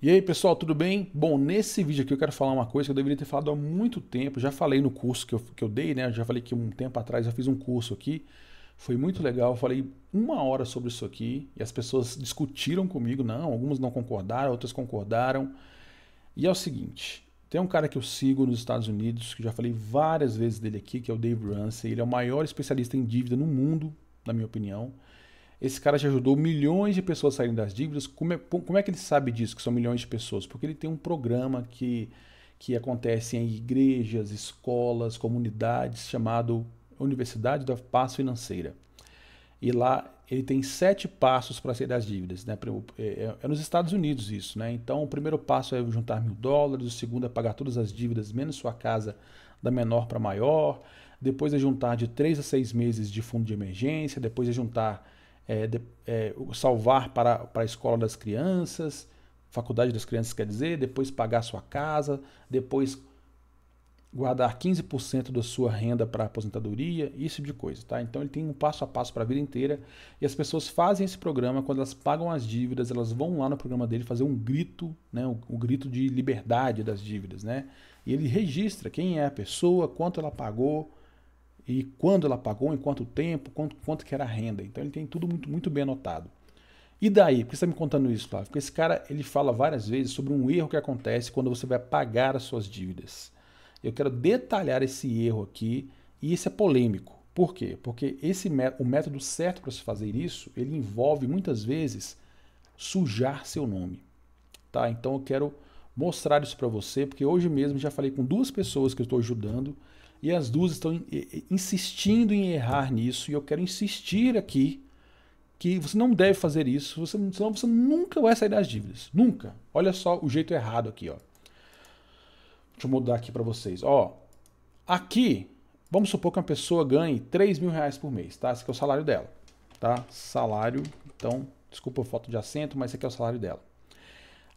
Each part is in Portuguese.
E aí pessoal, tudo bem? Bom, nesse vídeo aqui eu quero falar uma coisa que eu deveria ter falado há muito tempo, já falei no curso que eu, que eu dei, né? já falei que um tempo atrás eu fiz um curso aqui, foi muito legal, eu falei uma hora sobre isso aqui e as pessoas discutiram comigo, não, algumas não concordaram, outras concordaram. E é o seguinte, tem um cara que eu sigo nos Estados Unidos, que eu já falei várias vezes dele aqui, que é o Dave Ramsey, ele é o maior especialista em dívida no mundo, na minha opinião. Esse cara já ajudou milhões de pessoas a saírem das dívidas. Como é, como é que ele sabe disso, que são milhões de pessoas? Porque ele tem um programa que, que acontece em igrejas, escolas, comunidades, chamado Universidade da Paz Financeira. E lá ele tem sete passos para sair das dívidas. Né? É, é, é, nos Estados Unidos isso. Né? Então, o primeiro passo é juntar mil dólares, o segundo é pagar todas as dívidas, menos sua casa, da menor para maior. Depois é juntar de três a seis meses de fundo de emergência, depois é juntar é, de, é, salvar para, para a escola das crianças, faculdade das crianças quer dizer, depois pagar sua casa, depois guardar 15% da sua renda para aposentadoria, isso tipo de coisa, tá? Então ele tem um passo a passo para a vida inteira e as pessoas fazem esse programa quando elas pagam as dívidas, elas vão lá no programa dele fazer um grito, né, um, um grito de liberdade das dívidas, né? E ele registra quem é a pessoa, quanto ela pagou, e quando ela pagou, em quanto tempo, quanto, quanto que era a renda. Então ele tem tudo muito, muito bem anotado. E daí? Por que você está me contando isso, Flávio? Porque esse cara ele fala várias vezes sobre um erro que acontece quando você vai pagar as suas dívidas. Eu quero detalhar esse erro aqui e isso é polêmico. Por quê? Porque esse o método certo para se fazer isso ele envolve muitas vezes sujar seu nome, tá? Então eu quero mostrar isso para você porque hoje mesmo já falei com duas pessoas que eu estou ajudando e as duas estão insistindo em errar nisso, e eu quero insistir aqui que você não deve fazer isso, você, senão você nunca vai sair das dívidas. Nunca. Olha só o jeito errado aqui, ó. Deixa eu mudar aqui para vocês. Ó, aqui, vamos supor que uma pessoa ganhe 3 mil reais por mês, tá? Esse aqui é o salário dela, tá? Salário, então, desculpa a foto de acento, mas esse aqui é o salário dela.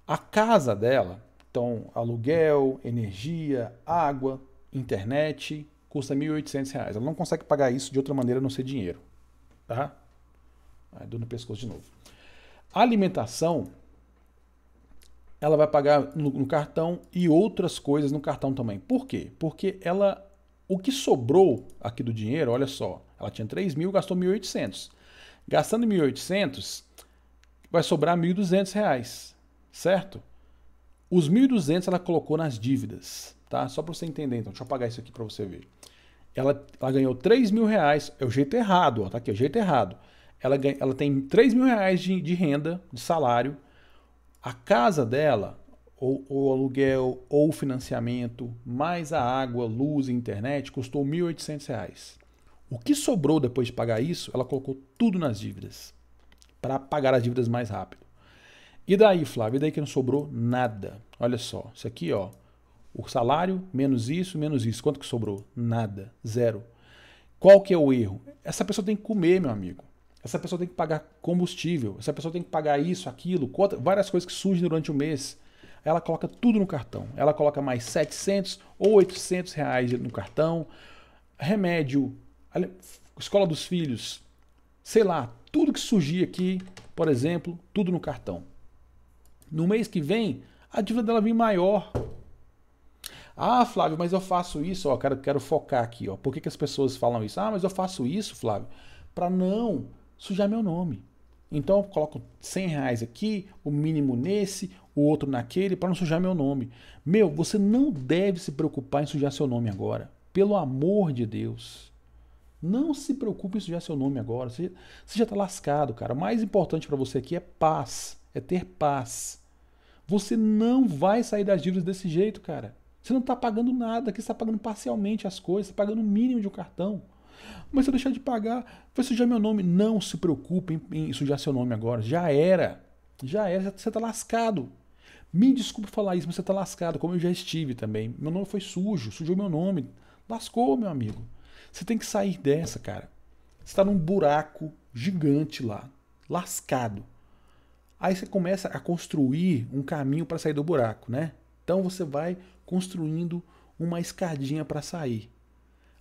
A casa dela, então, aluguel, energia, água, internet, custa R$ 1.800. Ela não consegue pagar isso de outra maneira a não ser dinheiro. Tá? Aí dor no pescoço de novo. A alimentação, ela vai pagar no, no, cartão e outras coisas no cartão também. Por quê? Porque ela, o que sobrou aqui do dinheiro, olha só, ela tinha 3 mil, gastou 1.800. Gastando 1.800, vai sobrar 1.200 reais, certo? Os 1.200 ela colocou nas dívidas, tá? Só para você entender, então. Deixa eu apagar isso aqui para você ver. Ela, ela ganhou 3 mil reais, é o jeito errado, ó, tá aqui, é o jeito errado. Ela, ganha, ela tem 3 mil reais de, de renda, de salário. A casa dela, ou, o aluguel, ou financiamento, mais a água, luz e internet, custou 1.800 reais. O que sobrou depois de pagar isso, ela colocou tudo nas dívidas, para pagar as dívidas mais rápido. E daí, Flávio? E daí que não sobrou nada? Olha só, isso aqui, ó. O salário, menos isso, menos isso. Quanto que sobrou? Nada. Zero. Qual que é o erro? Essa pessoa tem que comer, meu amigo. Essa pessoa tem que pagar combustível. Essa pessoa tem que pagar isso, aquilo, conta, várias coisas que surgem durante o mês. Ela coloca tudo no cartão. Ela coloca mais 700 ou 800 reais no cartão. Remédio, escola dos filhos, sei lá, tudo que surgir aqui, por exemplo, tudo no cartão no mês que vem, a dívida dela vir maior. Ah, Flávio, mas eu faço isso, ó, quero, quero focar aqui, ó. Por que, que as pessoas falam isso? Ah, mas eu faço isso, Flávio, para não sujar meu nome. Então eu coloco 100 reais aqui, o mínimo nesse, o outro naquele, para não sujar meu nome. Meu, você não deve se preocupar em sujar seu nome agora. Pelo amor de Deus. Não se preocupe em sujar seu nome agora. Você, você já está lascado, cara. O mais importante para você aqui é paz, é ter paz. Você não vai sair das dívidas desse jeito, cara. Você não está pagando nada, aqui você está pagando parcialmente as coisas, está pagando o mínimo de um cartão. Mas se eu deixar de pagar, vai sujar meu nome. Não se preocupe em, em sujar seu nome agora. Já era. Já era, você está lascado. Me desculpe falar isso, mas você está lascado, como eu já estive também. Meu nome foi sujo, sujou meu nome. Lascou, meu amigo. Você tem que sair dessa, cara. Você está num buraco gigante lá, lascado. Aí você começa a construir um caminho para sair do buraco, né? Então você vai construindo uma escadinha para sair.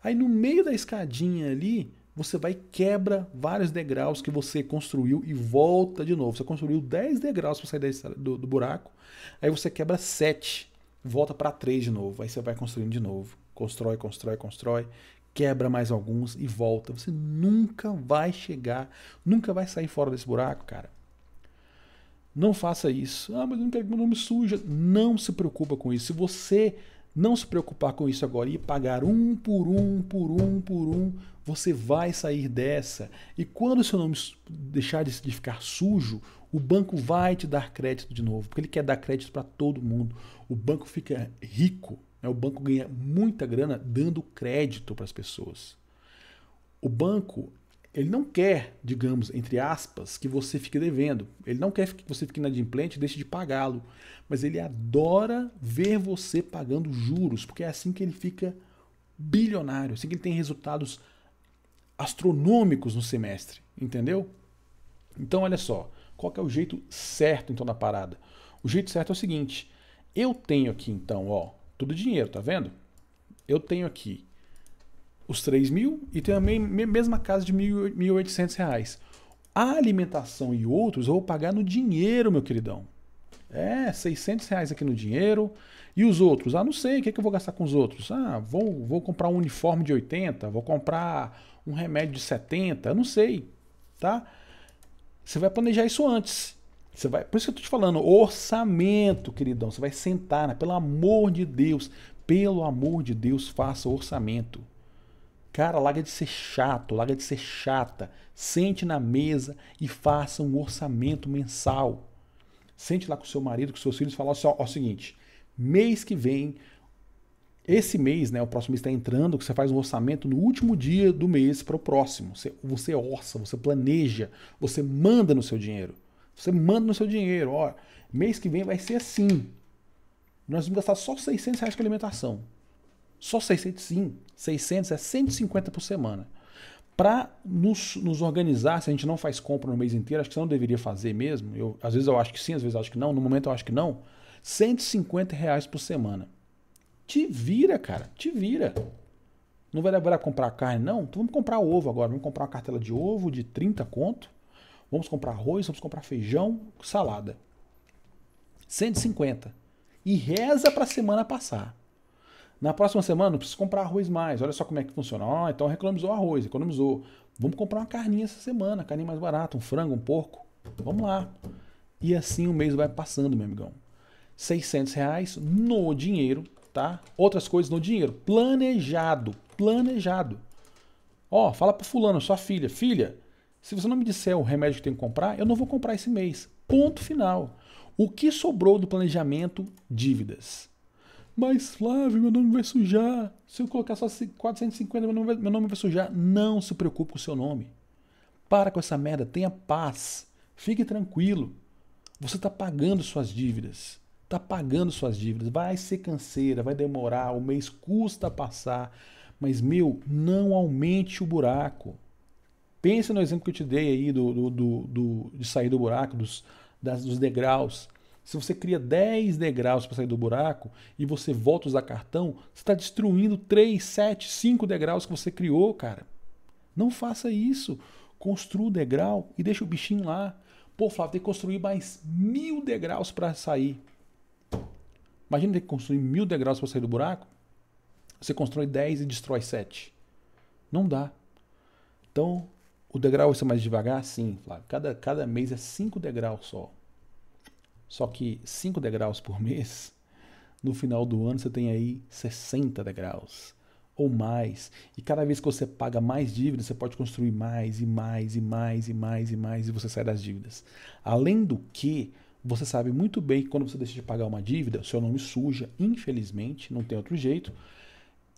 Aí no meio da escadinha ali, você vai quebra vários degraus que você construiu e volta de novo. Você construiu 10 degraus para sair do, do, buraco, aí você quebra 7, volta para 3 de novo. Aí você vai construindo de novo. Constrói, constrói, constrói, quebra mais alguns e volta. Você nunca vai chegar, nunca vai sair fora desse buraco, cara. Não faça isso. Ah, mas eu não quero que meu nome suja. Não se preocupa com isso. Se você não se preocupar com isso agora e pagar um por um, por um, por um, você vai sair dessa. E quando o seu nome deixar de ficar sujo, o banco vai te dar crédito de novo, porque ele quer dar crédito para todo mundo. O banco fica rico, né? o banco ganha muita grana dando crédito para as pessoas. O banco ele não quer, digamos, entre aspas, que você fique devendo. Ele não quer que você fique inadimplente e deixe de pagá-lo. Mas ele adora ver você pagando juros, porque é assim que ele fica bilionário, assim que ele tem resultados astronômicos no semestre, entendeu? Então, olha só, qual é o jeito certo então da parada? O jeito certo é o seguinte: eu tenho aqui então, ó, tudo dinheiro, tá vendo? Eu tenho aqui os 3 mil e tem a mesma casa de 1.800 reais A alimentação e outros eu vou pagar no dinheiro, meu queridão. É, 600 reais aqui no dinheiro. E os outros? Ah, não sei, o que, é que eu vou gastar com os outros? Ah, vou, vou comprar um uniforme de 80, vou comprar um remédio de 70, não sei, tá? Você vai planejar isso antes. Você vai, por isso que eu tô te falando, orçamento, queridão. Você vai sentar, né? pelo amor de Deus, pelo amor de Deus, faça orçamento. Cara, larga de ser chato, larga de ser chata. Sente na mesa e faça um orçamento mensal. Sente lá com seu marido, com seus filhos e fala assim, ó, ó, o seguinte, mês que vem, esse mês, né, o próximo mês está entrando, que você faz um orçamento no último dia do mês para o próximo. Você, você orça, você planeja, você manda no seu dinheiro. Você manda no seu dinheiro, ó, mês que vem vai ser assim. Nós vamos gastar só 600 reais com alimentação. Só 600, sim. 600 é 150 por semana. Para nos, nos organizar, se a gente não faz compra no mês inteiro, acho que você não deveria fazer mesmo. Eu, às vezes eu acho que sim, às vezes eu acho que não. No momento eu acho que não. 150 reais por semana. Te vira, cara. Te vira. Não vai demorar a comprar carne, não? Então vamos comprar ovo agora. Vamos comprar uma cartela de ovo de 30 conto. Vamos comprar arroz, vamos comprar feijão, salada. 150. E reza para a semana passar. Na próxima semana não preciso comprar arroz mais. Olha só como é que funciona. oh, então economizou arroz, economizou. Vamos comprar uma carninha essa semana, carninha mais barata, um frango, um porco. Vamos lá. E assim o mês vai passando, meu amigão. 600 reais no dinheiro, tá? Outras coisas no dinheiro. Planejado, planejado. Ó, fala pro fulano, sua filha. Filha, se você não me disser o remédio que tem que comprar, eu não vou comprar esse mês. Ponto final. O que sobrou do planejamento? Dívidas. Mas Flávio, meu nome vai sujar. Se eu colocar só 450, meu nome vai, meu nome vai sujar. Não se preocupe com o seu nome. Para com essa merda, tenha paz. Fique tranquilo. Você está pagando suas dívidas. Está pagando suas dívidas. Vai ser canseira, vai demorar, o mês custa passar. Mas, meu, não aumente o buraco. Pense no exemplo que eu te dei aí do, do, do, do de sair do buraco, dos, das, dos degraus. Se você cria 10 degraus para sair do buraco e você volta a usar cartão, você está destruindo 3, 7, 5 degraus que você criou, cara. Não faça isso. Construa o degrau e deixa o bichinho lá. Pô, Flávio, tem que construir mais mil degraus para sair. Imagina ter que construir mil degraus para sair do buraco. Você constrói 10 e destrói 7. Não dá. Então, o degrau vai ser mais devagar? Sim, Flávio. Cada, cada mês é 5 degraus só. Só que 5 degraus por mês, no final do ano você tem aí 60 degraus ou mais. E cada vez que você paga mais dívidas, você pode construir mais e mais e mais e mais e mais e você sai das dívidas. Além do que, você sabe muito bem que quando você deixa de pagar uma dívida, o seu nome suja, infelizmente, não tem outro jeito.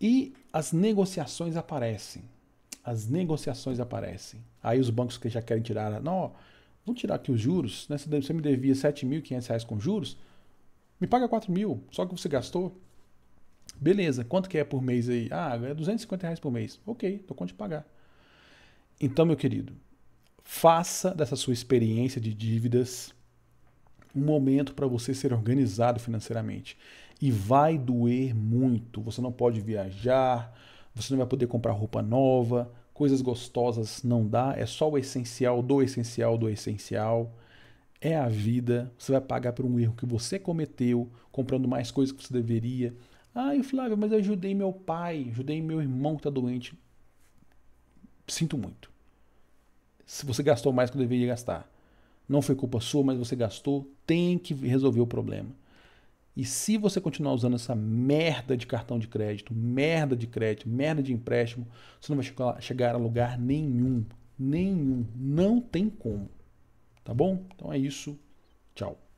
E as negociações aparecem. As negociações aparecem. Aí os bancos que já querem tirar, não, vamos tirar aqui os juros, né? você me devia R$ 7.500 com juros, me paga 4 mil, só que você gastou. Beleza, quanto que é por mês aí? Ah, é 250 reais por mês. Ok, estou com de pagar. Então, meu querido, faça dessa sua experiência de dívidas um momento para você ser organizado financeiramente. E vai doer muito. Você não pode viajar, você não vai poder comprar roupa nova, coisas gostosas não dá, é só o essencial do essencial do essencial. É a vida, você vai pagar por um erro que você cometeu, comprando mais coisas que você deveria. Ah, Flávio, mas eu ajudei meu pai, ajudei meu irmão que está doente. Sinto muito. Se você gastou mais que eu deveria gastar. Não foi culpa sua, mas você gastou, tem que resolver o problema. E se você continuar usando essa merda de cartão de crédito, merda de crédito, merda de empréstimo, você não vai chegar a lugar nenhum. Nenhum. Não tem como. Tá bom? Então é isso. Tchau.